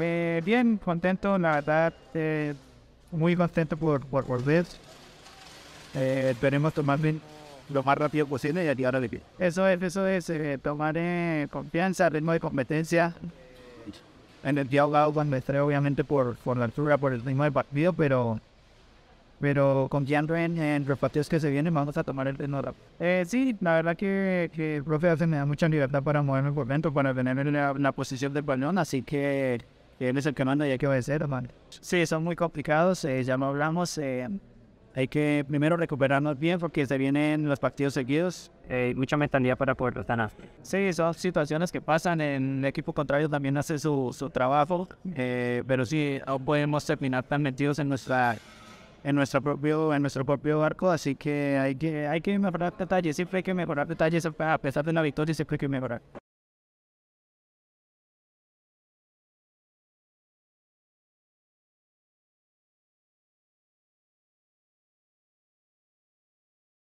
Eh, bien, contento, la verdad, eh, muy contento por, por volver. Eh, esperemos tomar bien lo más rápido posible y ahora de pie. Eso es, eso es, eh, tomar confianza, ritmo de competencia. En el día ahogado cuando estar obviamente por, por la altura, por el ritmo de partido, pero pero confiando en, los partidos que se vienen, vamos a tomar el ritmo Eh, sí, la verdad que, que el profe hace me da mucha libertad para moverme por dentro, para tener la, la posición del balón, así que él es el que manda y hay que obedecer, hermano. Sí, son muy complicados, eh, ya lo hablamos. Eh, hay que primero recuperarnos bien porque se vienen los partidos seguidos. Eh, mucha mentalidad para poder estar Sí, son situaciones que pasan. En el equipo contrario también hace su, su trabajo, eh, pero sí, no podemos terminar tan metidos en nuestra en nuestro propio en nuestro propio arco, así que hay que hay que mejorar detalles siempre hay que mejorar detalles a pesar de una victoria siempre hay que mejorar